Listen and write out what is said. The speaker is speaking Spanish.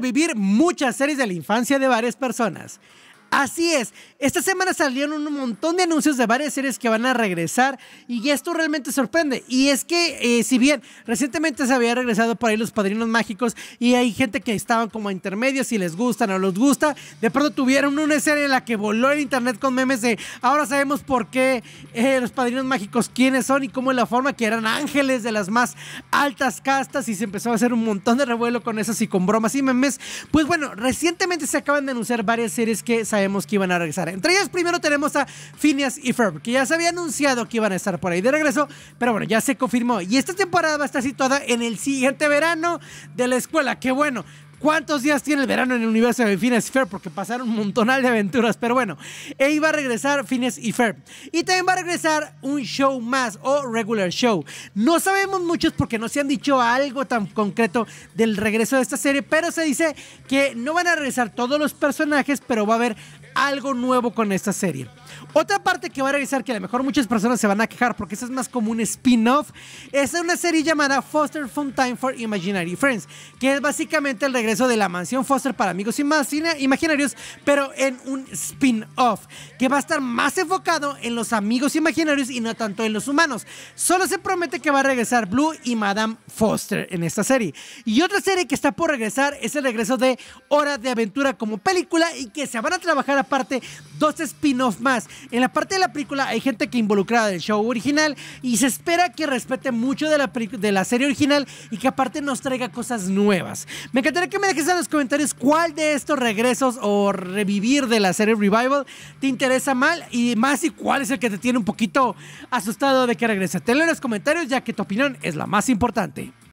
vivir muchas series de la infancia de varias personas. Así es, esta semana salieron un montón de anuncios de varias series que van a regresar y esto realmente sorprende. Y es que eh, si bien recientemente se había regresado por ahí los Padrinos Mágicos y hay gente que estaban como a intermedios si les gustan o les gusta, de pronto tuvieron una serie en la que voló el internet con memes de ahora sabemos por qué eh, los Padrinos Mágicos quiénes son y cómo es la forma que eran ángeles de las más altas castas y se empezó a hacer un montón de revuelo con esas y con bromas y memes. Pues bueno, recientemente se acaban de anunciar varias series que salieron sabemos que iban a regresar. Entre ellos primero tenemos a Phineas y Ferb, que ya se había anunciado que iban a estar por ahí de regreso, pero bueno, ya se confirmó. Y esta temporada va a estar situada en el siguiente verano de la escuela. Qué bueno, ¿Cuántos días tiene el verano en el universo de Fines y Porque pasaron un montonal de aventuras, pero bueno. Ahí e iba a regresar Phineas y Fair Y también va a regresar un show más o regular show. No sabemos muchos porque no se han dicho algo tan concreto del regreso de esta serie, pero se dice que no van a regresar todos los personajes, pero va a haber algo nuevo con esta serie. Otra parte que va a regresar, que a lo mejor muchas personas se van a quejar, porque eso es más como un spin-off, es una serie llamada Foster Time for Imaginary Friends, que es básicamente el regreso de la mansión Foster para amigos imaginarios, pero en un spin-off, que va a estar más enfocado en los amigos imaginarios y no tanto en los humanos. Solo se promete que va a regresar Blue y Madame Foster en esta serie. Y otra serie que está por regresar es el regreso de Hora de Aventura como película y que se van a trabajar aparte dos spin-off más en la parte de la película hay gente que involucrada del show original y se espera que respete mucho de la, de la serie original y que aparte nos traiga cosas nuevas. Me encantaría que me dejes en los comentarios cuál de estos regresos o revivir de la serie Revival te interesa mal y más y cuál es el que te tiene un poquito asustado de que regrese. Tenlo en los comentarios ya que tu opinión es la más importante.